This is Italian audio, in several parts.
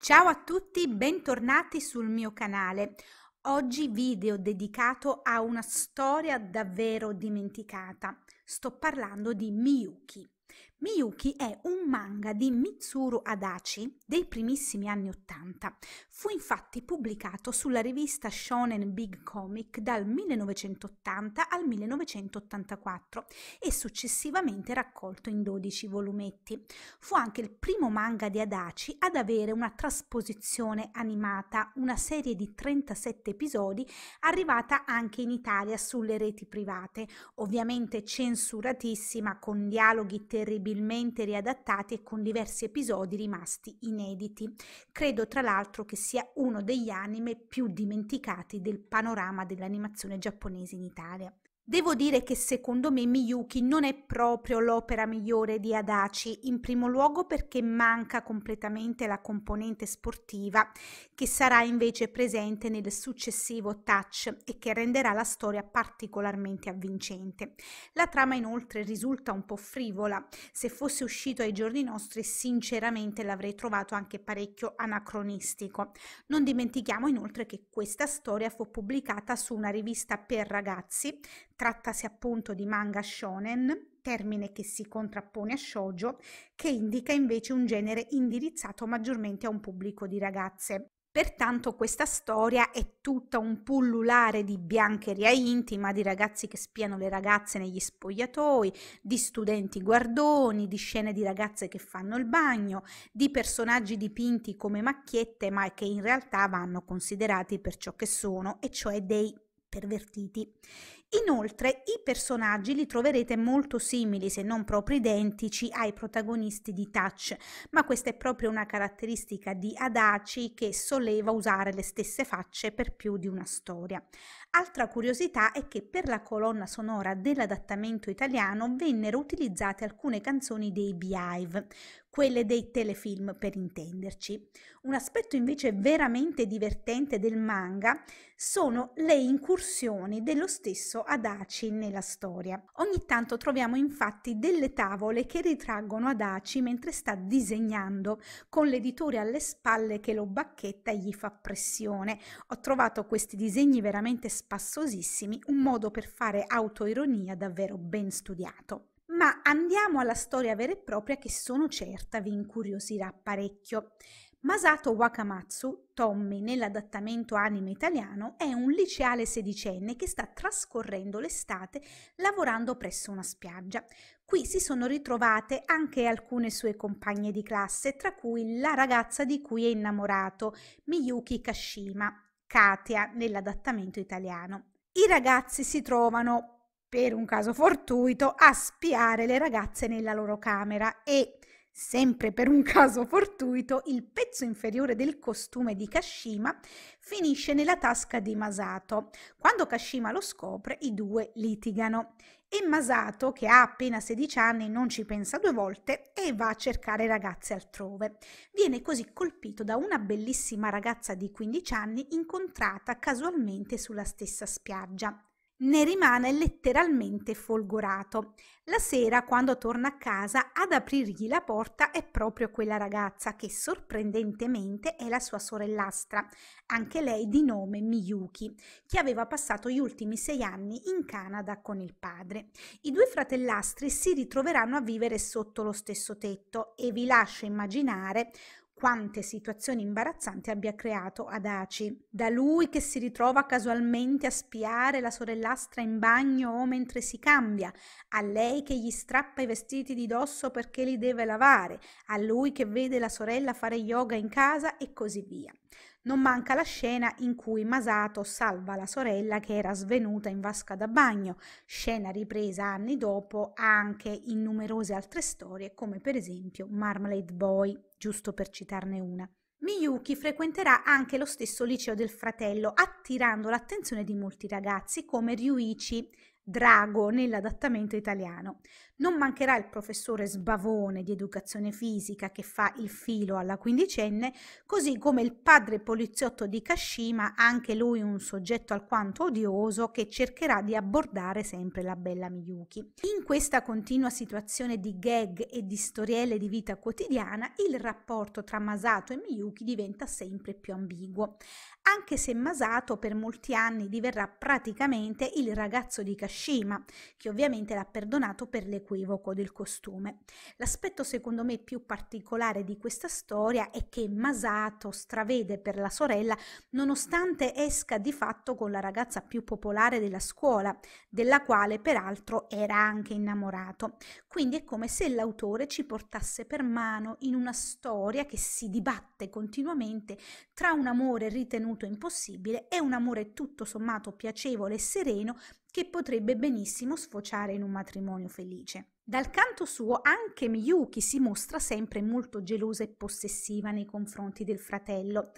Ciao a tutti, bentornati sul mio canale. Oggi video dedicato a una storia davvero dimenticata. Sto parlando di Miyuki. Miyuki è un manga di Mitsuru Adachi dei primissimi anni Ottanta. Fu infatti pubblicato sulla rivista Shonen Big Comic dal 1980 al 1984 e successivamente raccolto in 12 volumetti. Fu anche il primo manga di Adachi ad avere una trasposizione animata, una serie di 37 episodi arrivata anche in Italia sulle reti private, ovviamente censuratissima con dialoghi terribili incredibilmente riadattati e con diversi episodi rimasti inediti. Credo tra l'altro che sia uno degli anime più dimenticati del panorama dell'animazione giapponese in Italia. Devo dire che secondo me Miyuki non è proprio l'opera migliore di Adachi, in primo luogo perché manca completamente la componente sportiva che sarà invece presente nel successivo touch e che renderà la storia particolarmente avvincente. La trama inoltre risulta un po' frivola, se fosse uscito ai giorni nostri sinceramente l'avrei trovato anche parecchio anacronistico. Non dimentichiamo inoltre che questa storia fu pubblicata su una rivista per ragazzi Trattasi appunto di manga shonen, termine che si contrappone a shoujo, che indica invece un genere indirizzato maggiormente a un pubblico di ragazze. Pertanto questa storia è tutta un pullulare di biancheria intima, di ragazzi che spiano le ragazze negli spogliatoi, di studenti guardoni, di scene di ragazze che fanno il bagno, di personaggi dipinti come macchiette ma che in realtà vanno considerati per ciò che sono, e cioè dei pervertiti. Inoltre i personaggi li troverete molto simili, se non proprio identici, ai protagonisti di Touch, ma questa è proprio una caratteristica di Adaci che soleva usare le stesse facce per più di una storia. Altra curiosità è che per la colonna sonora dell'adattamento italiano vennero utilizzate alcune canzoni dei Beehive, quelle dei telefilm per intenderci. Un aspetto invece veramente divertente del manga sono le incursioni dello stesso Adachi nella storia. Ogni tanto troviamo infatti delle tavole che ritraggono Adachi mentre sta disegnando, con l'editore alle spalle che lo bacchetta e gli fa pressione. Ho trovato questi disegni veramente spaventosi spassosissimi, un modo per fare autoironia davvero ben studiato. Ma andiamo alla storia vera e propria che sono certa vi incuriosirà parecchio. Masato Wakamatsu, Tommy nell'adattamento anime italiano, è un liceale sedicenne che sta trascorrendo l'estate lavorando presso una spiaggia. Qui si sono ritrovate anche alcune sue compagne di classe, tra cui la ragazza di cui è innamorato, Miyuki Kashima, Katia nell'adattamento italiano. I ragazzi si trovano, per un caso fortuito, a spiare le ragazze nella loro camera e, sempre per un caso fortuito, il pezzo inferiore del costume di Kashima finisce nella tasca di Masato. Quando Kashima lo scopre, i due litigano e Masato, che ha appena 16 anni, non ci pensa due volte e va a cercare ragazze altrove. Viene così colpito da una bellissima ragazza di 15 anni incontrata casualmente sulla stessa spiaggia ne rimane letteralmente folgorato. La sera, quando torna a casa, ad aprirgli la porta è proprio quella ragazza che sorprendentemente è la sua sorellastra, anche lei di nome Miyuki, che aveva passato gli ultimi sei anni in Canada con il padre. I due fratellastri si ritroveranno a vivere sotto lo stesso tetto e vi lascio immaginare quante situazioni imbarazzanti abbia creato ad Aci. Da lui che si ritrova casualmente a spiare la sorellastra in bagno o mentre si cambia, a lei che gli strappa i vestiti di dosso perché li deve lavare, a lui che vede la sorella fare yoga in casa e così via. Non manca la scena in cui Masato salva la sorella che era svenuta in vasca da bagno, scena ripresa anni dopo anche in numerose altre storie come per esempio Marmalade Boy, giusto per citarne una. Miyuki frequenterà anche lo stesso liceo del fratello, attirando l'attenzione di molti ragazzi come Ryuichi, Drago nell'adattamento italiano. Non mancherà il professore Sbavone di educazione fisica che fa il filo alla quindicenne, così come il padre poliziotto di Kashima, anche lui un soggetto alquanto odioso che cercherà di abbordare sempre la bella Miyuki. In questa continua situazione di gag e di storielle di vita quotidiana, il rapporto tra Masato e Miyuki diventa sempre più ambiguo, anche se Masato per molti anni diverrà praticamente il ragazzo di Kashima Shima, che ovviamente l'ha perdonato per l'equivoco del costume. L'aspetto secondo me più particolare di questa storia è che Masato stravede per la sorella nonostante esca di fatto con la ragazza più popolare della scuola, della quale peraltro era anche innamorato. Quindi è come se l'autore ci portasse per mano in una storia che si dibatte continuamente tra un amore ritenuto impossibile e un amore tutto sommato piacevole e sereno che potrebbe benissimo sfociare in un matrimonio felice. Dal canto suo anche Miyuki si mostra sempre molto gelosa e possessiva nei confronti del fratello,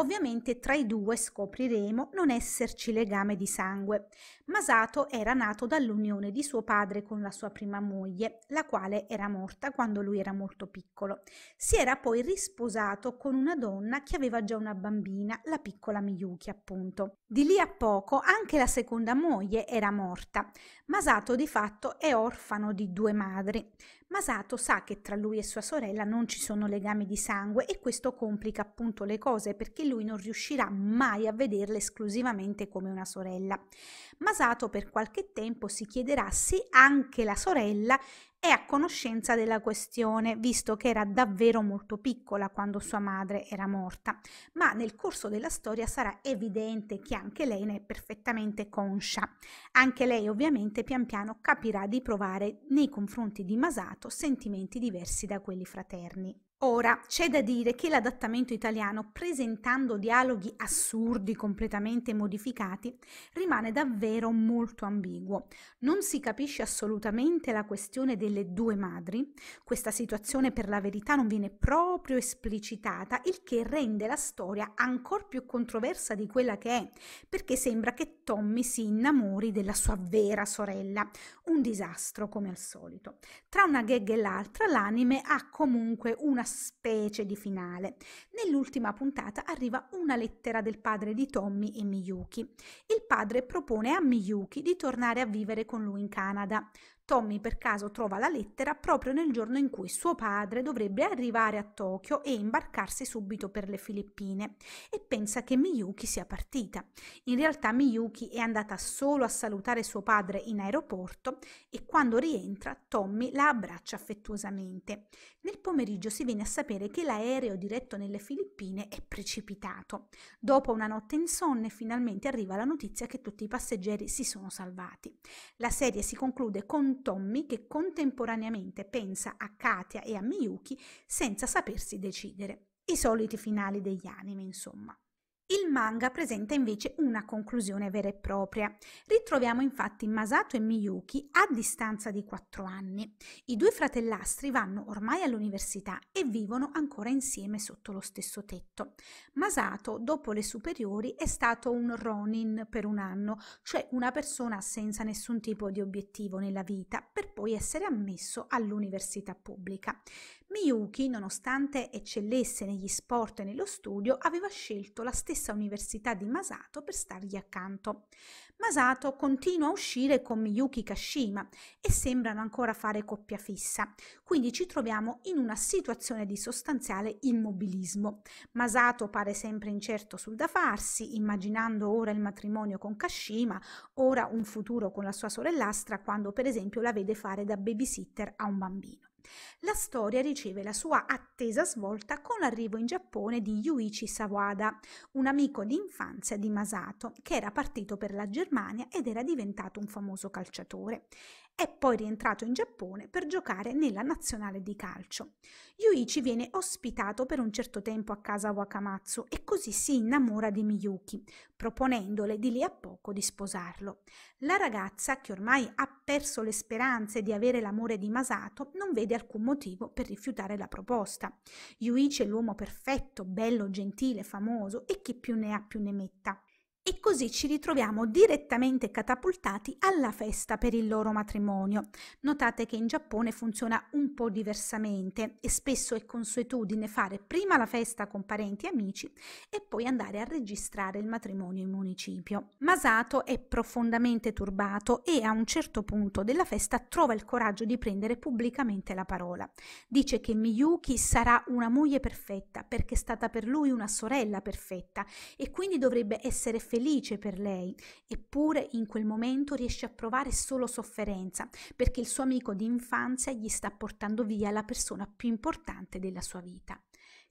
Ovviamente tra i due scopriremo non esserci legame di sangue. Masato era nato dall'unione di suo padre con la sua prima moglie, la quale era morta quando lui era molto piccolo. Si era poi risposato con una donna che aveva già una bambina, la piccola Miyuki appunto. Di lì a poco anche la seconda moglie era morta. Masato di fatto è orfano di due madri. Masato sa che tra lui e sua sorella non ci sono legami di sangue e questo complica appunto le cose perché lui non riuscirà mai a vederla esclusivamente come una sorella. Masato per qualche tempo si chiederà se anche la sorella è a conoscenza della questione, visto che era davvero molto piccola quando sua madre era morta, ma nel corso della storia sarà evidente che anche lei ne è perfettamente conscia. Anche lei ovviamente pian piano capirà di provare nei confronti di Masato sentimenti diversi da quelli fraterni. Ora, c'è da dire che l'adattamento italiano, presentando dialoghi assurdi completamente modificati, rimane davvero molto ambiguo. Non si capisce assolutamente la questione delle due madri, questa situazione per la verità non viene proprio esplicitata, il che rende la storia ancora più controversa di quella che è, perché sembra che Tommy si innamori della sua vera sorella, un disastro come al solito. Tra una gag e l'altra l'anime ha comunque una specie di finale. Nell'ultima puntata arriva una lettera del padre di Tommy e Miyuki. Il padre propone a Miyuki di tornare a vivere con lui in Canada. Tommy per caso trova la lettera proprio nel giorno in cui suo padre dovrebbe arrivare a Tokyo e imbarcarsi subito per le Filippine e pensa che Miyuki sia partita. In realtà Miyuki è andata solo a salutare suo padre in aeroporto e quando rientra Tommy la abbraccia affettuosamente. Nel pomeriggio si viene a sapere che l'aereo diretto nelle Filippine è precipitato. Dopo una notte insonne finalmente arriva la notizia che tutti i passeggeri si sono salvati. La serie si conclude con Tommy che contemporaneamente pensa a Katia e a Miyuki senza sapersi decidere. I soliti finali degli anime, insomma. Il manga presenta invece una conclusione vera e propria. Ritroviamo infatti Masato e Miyuki a distanza di 4 anni. I due fratellastri vanno ormai all'università e vivono ancora insieme sotto lo stesso tetto. Masato, dopo le superiori, è stato un ronin per un anno, cioè una persona senza nessun tipo di obiettivo nella vita, per poi essere ammesso all'università pubblica. Miyuki, nonostante eccellesse negli sport e nello studio, aveva scelto la stessa stessa università di Masato per stargli accanto. Masato continua a uscire con Miyuki Kashima e sembrano ancora fare coppia fissa, quindi ci troviamo in una situazione di sostanziale immobilismo. Masato pare sempre incerto sul da farsi, immaginando ora il matrimonio con Kashima, ora un futuro con la sua sorellastra, quando per esempio la vede fare da babysitter a un bambino. La storia riceve la sua attesa svolta con l'arrivo in Giappone di Yuichi Sawada, un amico d'infanzia di Masato, che era partito per la Germania ed era diventato un famoso calciatore è poi rientrato in Giappone per giocare nella nazionale di calcio. Yuichi viene ospitato per un certo tempo a casa Wakamatsu e così si innamora di Miyuki, proponendole di lì a poco di sposarlo. La ragazza, che ormai ha perso le speranze di avere l'amore di Masato, non vede alcun motivo per rifiutare la proposta. Yuichi è l'uomo perfetto, bello, gentile, famoso e chi più ne ha più ne metta e così ci ritroviamo direttamente catapultati alla festa per il loro matrimonio. Notate che in Giappone funziona un po' diversamente e spesso è consuetudine fare prima la festa con parenti e amici e poi andare a registrare il matrimonio in municipio. Masato è profondamente turbato e a un certo punto della festa trova il coraggio di prendere pubblicamente la parola. Dice che Miyuki sarà una moglie perfetta perché è stata per lui una sorella perfetta e quindi dovrebbe essere felice felice per lei, eppure in quel momento riesce a provare solo sofferenza perché il suo amico di infanzia gli sta portando via la persona più importante della sua vita.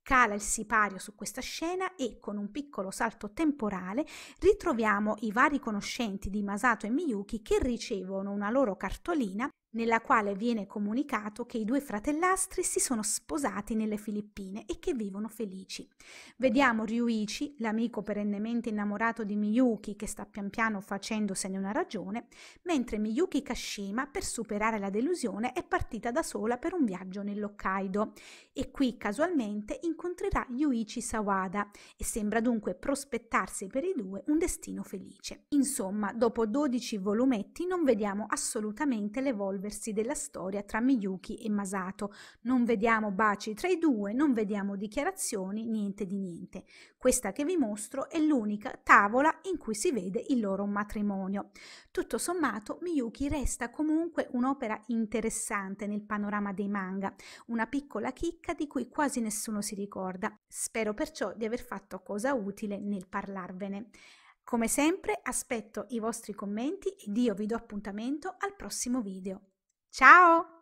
Cala il sipario su questa scena e con un piccolo salto temporale ritroviamo i vari conoscenti di Masato e Miyuki che ricevono una loro cartolina nella quale viene comunicato che i due fratellastri si sono sposati nelle Filippine e che vivono felici. Vediamo Ryuichi, l'amico perennemente innamorato di Miyuki che sta pian piano facendosene una ragione, mentre Miyuki Kashima, per superare la delusione, è partita da sola per un viaggio nell'Hokkaido e qui casualmente incontrerà Yuichi Sawada e sembra dunque prospettarsi per i due un destino felice. Insomma, dopo 12 volumetti non vediamo assolutamente l'evolversi evolversi della storia tra Miyuki e Masato. Non vediamo baci tra i due, non vediamo dichiarazioni, niente di niente. Questa che vi mostro è l'unica tavola in cui si vede il loro matrimonio. Tutto sommato, Miyuki resta comunque un'opera interessante nel panorama dei manga, una piccola chicca di cui quasi nessuno si ricorda. Spero perciò di aver fatto cosa utile nel parlarvene. Come sempre aspetto i vostri commenti ed io vi do appuntamento al prossimo video. Ciao!